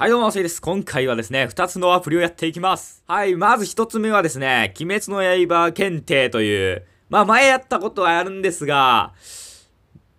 はいどうも、せいです。今回はですね、二つのアプリをやっていきます。はい、まず一つ目はですね、鬼滅の刃検定という、まあ前やったことはあるんですが、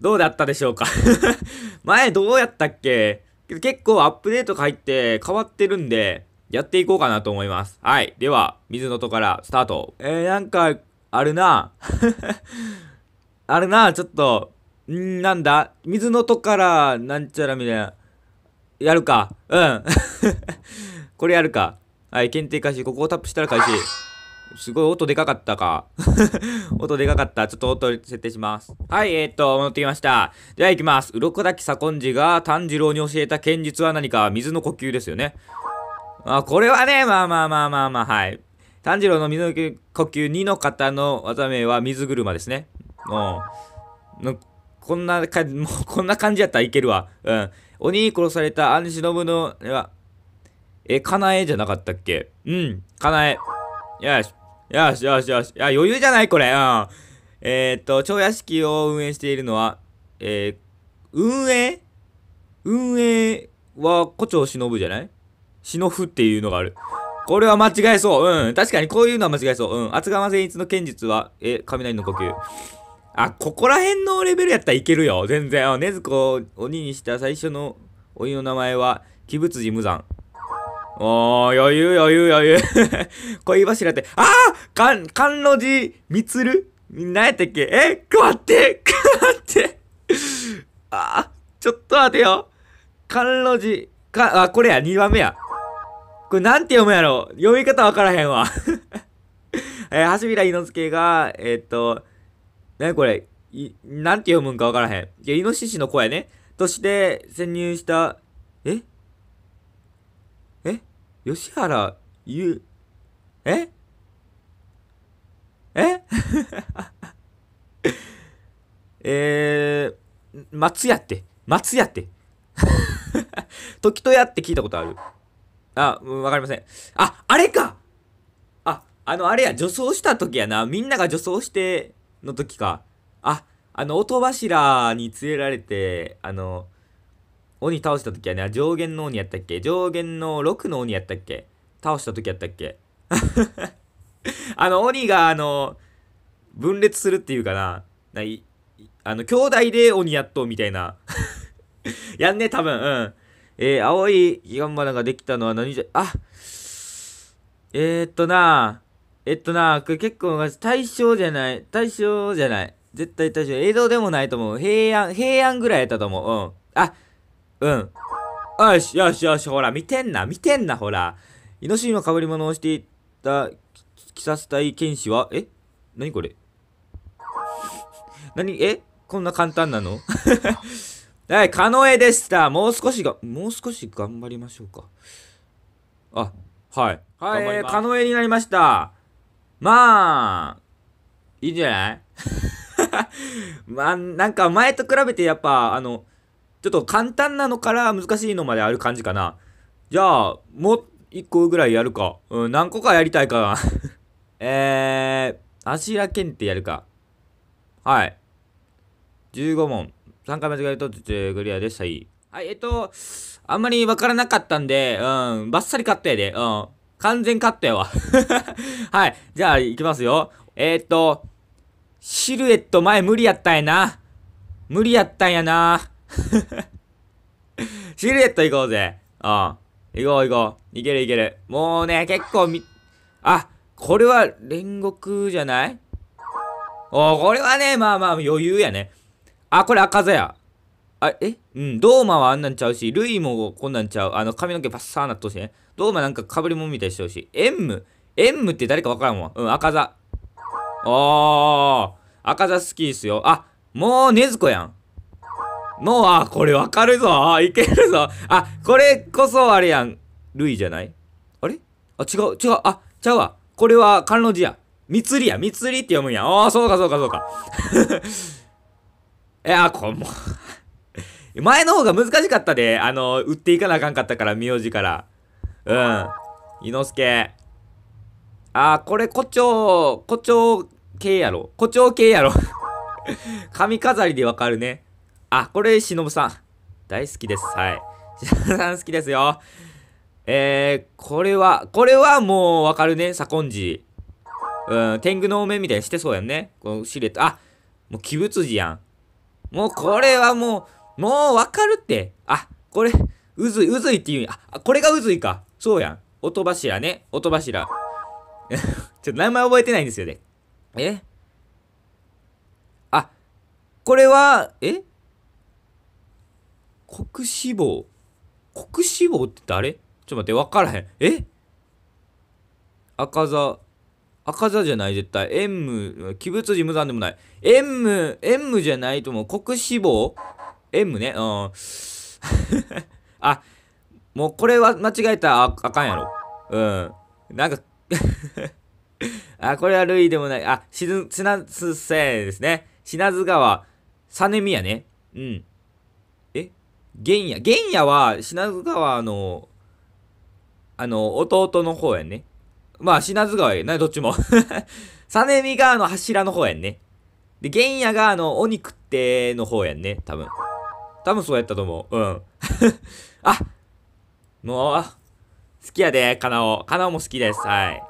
どうだったでしょうか 前どうやったっけ結構アップデートが入って変わってるんで、やっていこうかなと思います。はい。では、水の音からスタート。えー、なんか、あるな あるなちょっと、んなんだ水の音から、なんちゃらみたいな。やるか。うん。これやるか。はい、検定開始。ここをタップしたら開始。すごい音でかかったか。音でかかった。ちょっと音設定します。はい、えー、っと、戻ってきました。ではい行きます。鱗滝左近次が炭治郎に教えた剣術は何か水の呼吸ですよね。あ、これはね、まあまあまあまあまあ、はい。炭治郎の水の呼吸2の方の技名は水車ですね。うん。こんな もうこんな感じやったらいけるわ。うん。鬼に殺された兄忍の、え、かなえじゃなかったっけうん、かなえ。よし、よし、よし、よし。いや、余裕じゃないこれ。うん。えー、っと、超屋敷を運営しているのは、えー、運営運営は、胡蝶忍じゃない忍っていうのがある。これは間違えそう。うん。確かにこういうのは間違えそう。うん。厚釜善逸の剣術は、え、雷の呼吸。あ、ここら辺のレベルやったらいけるよ。全然。あ、ねずこを鬼にした最初の鬼の名前は、鬼仏寺無惨。おー、余裕余裕余裕。恋柱って、あーかん、つる寺んなやったっけえ待って待ってあー、ちょっと待てよ。んろ寺、か、あ、これや、2番目や。これなんて読むやろ読み方わからへんわ。えー、らいのすけが、えー、っと、ね、これ、い、なんて読むんかわからへん。いや、イノシシの声ね。として潜入した、ええ吉原ゆ、ええ えー、松屋って、松屋って。時と屋って聞いたことある。あ、わかりません。あ、あれかあ、あの、あれや、女装した時やな。みんなが女装して、の時か。あ、あの、音柱に連れられて、あの、鬼倒した時はね、上限の鬼やったっけ上限の6の鬼やったっけ倒した時やったっけ あの、鬼が、あの、分裂するっていうかな、ない、あの、兄弟で鬼やっとみたいな。やんね、多分、うん。えー、青いギガンバナができたのは何じゃ、あえー、っとなえっとな、これ結構、大正じゃない。大正じゃない。絶対大正。映像でもないと思う。平安、平安ぐらいやったと思う。うん。あ、うん。よし、よし、よし、ほら、見てんな、見てんな、ほら。イノシシの被り物をしていた、着させたい剣士は、え何これ何えこんな簡単なの はい、カノエでした。もう少しが、もう少し頑張りましょうか。あ、はい。はい、えー、カノエになりました。まあ、いいんじゃない まあ、なんか前と比べてやっぱ、あの、ちょっと簡単なのから難しいのまである感じかな。じゃあ、もう一個ぐらいやるか。うん、何個かやりたいかな。えー、芦屋検定やるか。はい。15問。3回間違えると、クリアでした。はい。はい、えっと、あんまりわからなかったんで、うん、ばっさり買ったやで。うん。完全カットやわ はい。じゃあ、いきますよ。えー、っと、シルエット前無理やったんやな。無理やったんやな。シルエット行こうぜ。うん。行こう行こう。いけるいける。もうね、結構み、あ、これは煉獄じゃないおこれはね、まあまあ余裕やね。あ、これ赤座や。あえうんドーマはあんなんちゃうしルイもこんなんちゃうあの髪の毛パッサーなっとうしねドーマなんかかぶりもんみたいしてほしいエンムエンムって誰かわからんうん赤座あー赤座好きですよあもうねずこやんもうあこれわかるぞいけるぞあこれこそあれやんルイじゃないあれあ違う違うあちゃうわこれは観音寺やみつりやみつりって読むんやああそうかそうかそうか え、あ、これもう前の方が難しかったで、あの、売っていかなあかんかったから、名字から。うん。伊之助。あー、これ、胡蝶、胡蝶系やろ。胡蝶系やろ。髪 飾りでわかるね。あ、これ、しのぶさん。大好きです。はい。忍さん好きですよ。えー、これは、これはもうわかるね。左近寺。うん、天狗のお面みたいにしてそうやんね。このシルエット。あ、もう鬼仏寺やん。もうこれはもう、もうわかるって。あ、これ、うずい、うずいって言うんや。あ、これがうずいか。そうやん。音柱ね。音柱。ちょっと名前覚えてないんですよね。えあ、これは、え黒死亡。黒死亡って誰ちょっと待って、わからへん。え赤座。赤座じゃない、絶対。M、鬼物寺無残でもない。M、M じゃないとも、黒死亡 M ね、うん。あ、もうこれは間違えたらああかんやろ。うん。なんか あ、これはルイでもない。あ、しず、しなすせですね。品津川、実宮やね。うん。え玄野。玄野は、品津川の、あの、弟の方やね。まあ、品津川やね。どっちも。実 宮川の柱の方やんね。で、玄野が、あの、お肉っての方やんね。多分。多分そうやったと思う。うん。あもう、好きやで、カナオ。カナオも好きです。はい。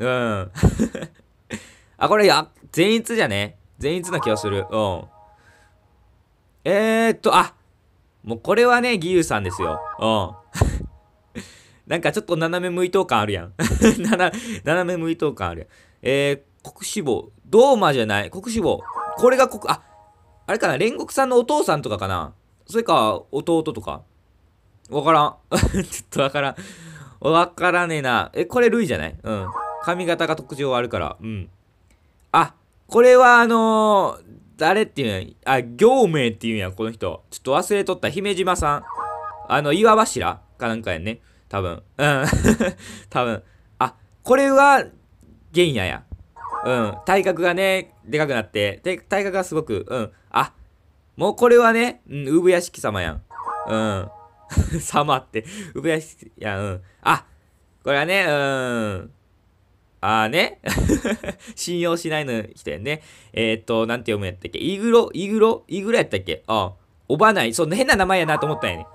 うん。あ、これ、や、善逸じゃね善逸な気がする。うん。えー、っと、あもうこれはね、義勇さんですよ。うん。なんかちょっと斜め無意図感あるやん。斜め無意図感あるやん。えー、国志望。ドーマじゃない。国志望。これが国、あ、あれかな煉獄さんのお父さんとかかなそれか、弟とか。わからん。ちょっとわからん。わからねえな。え、これルイじゃないうん。髪型が特徴あるから。うん。あ、これはあのー、誰っていうんや。あ、行名っていうんや、この人。ちょっと忘れとった。姫島さん。あの、岩柱かなんかやね。多分。うん。多分。あ、これは、玄也や。うん。体格がね、でかくなって。で、体格がすごく、うん。あ、もうこれはね、うん、産屋敷様やん。うん。様 って、産屋敷、やん、うん。あ、これはね、うん。あーね。信用しないの人やね。えー、っと、なんて読むんやったっけイグロ、イグロ、イグロやったっけあ、おばない。そんな変な名前やなと思ったんやね。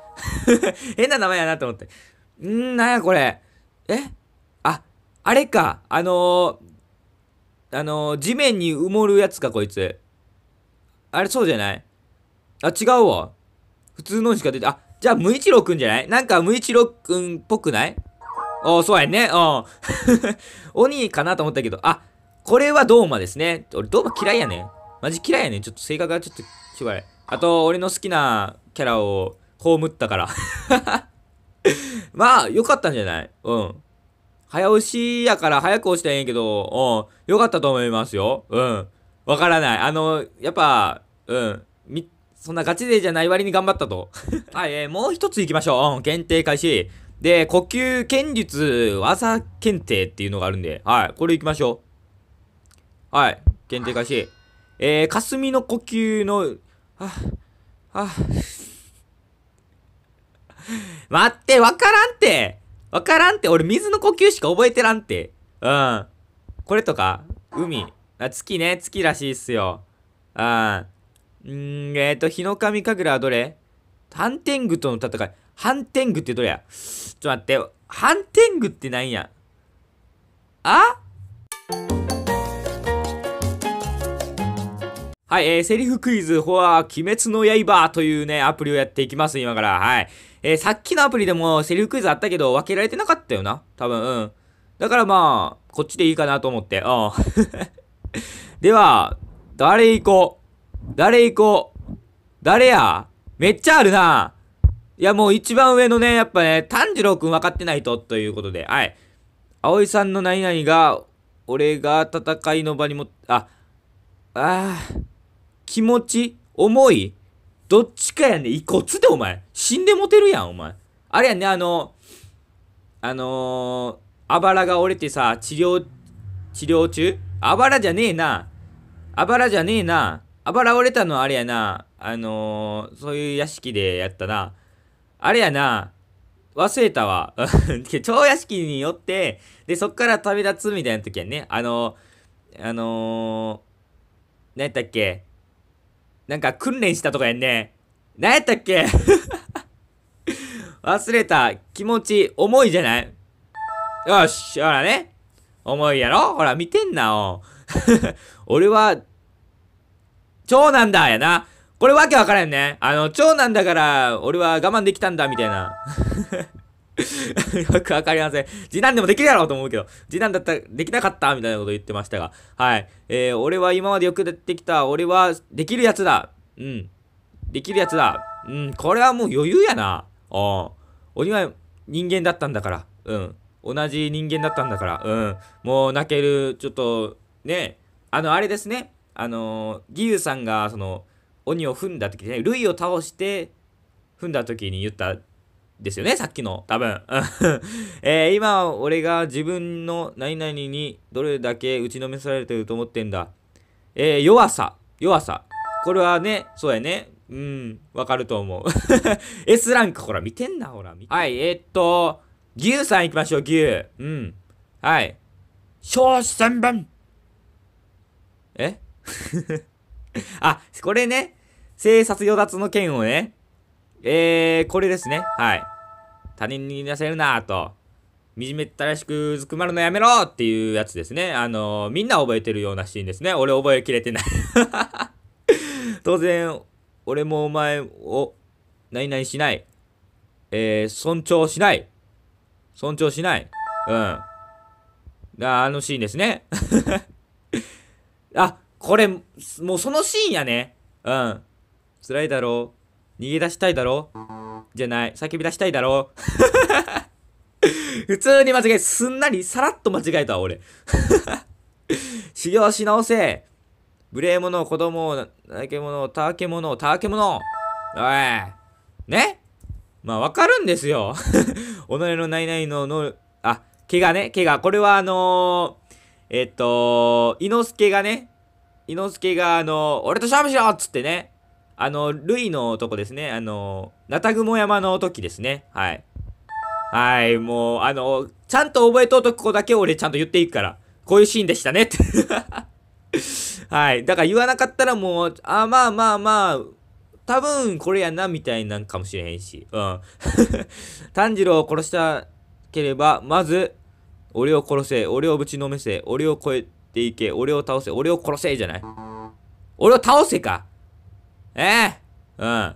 変な名前やなと思った。んなんやこれ。えあ、あれか。あのー、あのー、地面に埋もるやつか、こいつ。あれ、そうじゃないあ、違うわ。普通のしか出て、あ、じゃあ、無一郎くんじゃないなんか、無一郎くんっぽくないおそうやね。うん。鬼かなと思ったけど、あ、これはドーマですね。俺、ドーマ嫌いやね。マジ嫌いやね。ちょっと性格がちょっと、しばい。あと、俺の好きなキャラを葬ったから。まあ、良かったんじゃないうん。早押しやから早く押したらええんやけど、うん。良かったと思いますよ。うん。わからない。あの、やっぱ、うん。そんなガチ勢じゃない割に頑張ったと。はい、えー、もう一つ行きましょう。検定開始。で、呼吸、剣術、技検定っていうのがあるんで、はい、これ行きましょう。はい、検定開始。えー、霞の呼吸の、はあ、はあ、待って、わからんってわからんって、俺水の呼吸しか覚えてらんって。うん。これとか、海。あ、月ね、月らしいっすよ。うん。うん、えっ、ー、と、日の神神楽はどれハンテングとの戦い。ハンテングってどれやちょっと待って。ハンテングって何やあはい、えー、セリフクイズ、フォア、鬼滅の刃というね、アプリをやっていきます、今から。はい。えー、さっきのアプリでもセリフクイズあったけど、分けられてなかったよな。多分、うん。だからまあ、こっちでいいかなと思って。うん。では、誰行こう誰行こう誰やめっちゃあるないや、もう一番上のね、やっぱね、炭治郎くん分かってないと、ということで、はい。葵さんの何々が、俺が戦いの場にも、あ、あ気持ち思いどっちかやね遺骨でお前。死んでもてるやん、お前。あれやね、あの、あのー、あばらが折れてさ、治療、治療中あばらじゃねえな。あばらじゃねえな。暴られたのあれやな、あのー、そういう屋敷でやったな。あれやな、忘れたわ。超 屋敷によって、で、そっから旅立つみたいな時はね、あのー、あのー、何やったっけなんか訓練したとかやんね。何やったっけ 忘れた気持ち、重いじゃないよし、ほらね。重いやろほら、見てんな、お 俺は、長男だやな。これわけわからんね。あの、長男だから、俺は我慢できたんだ、みたいな。よくわかりません。次男でもできるやろと思うけど、次男だったらできなかったみたいなこと言ってましたが、はい。えー、俺は今までよく出てきた、俺はできるやつだ。うん。できるやつだ。うん、これはもう余裕やな。うん。俺は人間だったんだから。うん。同じ人間だったんだから。うん。もう泣ける、ちょっと、ね。あの、あれですね。あの義勇さんがその鬼を踏んだ時ね類を倒して踏んだ時に言ったですよねさっきの多分、えー、今俺が自分の何々にどれだけ打ちのめされてると思ってんだ、えー、弱さ弱さこれはねそうやねうんわかると思う S ランクほら見てんなほら見てはいえー、っと牛さん行きましょう牛うんはい小戦番えあ、これね。生殺与奪の剣をね。えー、これですね。はい。他人になせるなと。惨めったらしくずくまるのやめろっていうやつですね。あのー、みんな覚えてるようなシーンですね。俺覚えきれてない 当然、俺もお前を、何々しない。えー、尊重しない。尊重しない。うん。あのシーンですね。あ、これ、もうそのシーンやね。うん。辛いだろう。逃げ出したいだろう。じゃない。叫び出したいだろう。普通に間違え、すんなり、さらっと間違えた、俺。修行し直せ。無礼者、子供を、泣け者、たわけ者、たわけ者。おい。ねまあ、わかるんですよ。己のないないの、の、あ、怪我ね、怪我。これはあのー、えっと、伊之助がね、伊之助が、あの、俺と勝負しろっつってね、あの、ルイのとこですね、あの、ナタグモ山の時ですね、はい。はい、もう、あの、ちゃんと覚えとうとこだけ俺ちゃんと言っていくから、こういうシーンでしたね はい。だから言わなかったらもう、あ、まあまあまあ、多分これやな、みたいなんかもしれへんし。うん。炭治郎を殺したければ、まず、俺を殺せ、俺をぶちのめせ、俺を超え、ていけ。俺を倒せ。俺を殺せ。じゃない俺を倒せか。ええー、うん。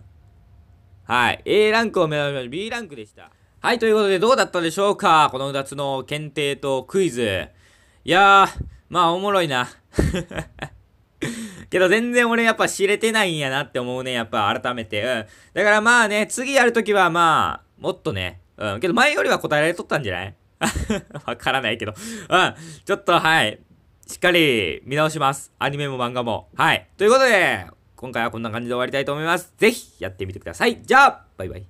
はい。A ランクを目指しま B ランクでした。はい。ということで、どうだったでしょうかこの2つの検定とクイズ。いやー、まあ、おもろいな。けど全然俺やっぱ知れてないんやなって思うね。やっぱ改めて。うん。だからまあね、次やるときはまあ、もっとね。うん。けど前よりは答えられとったんじゃない わからないけどうん。ちょっとはい。しっかり見直します。アニメも漫画も。はい。ということで、今回はこんな感じで終わりたいと思います。ぜひやってみてください。じゃあ、バイバイ。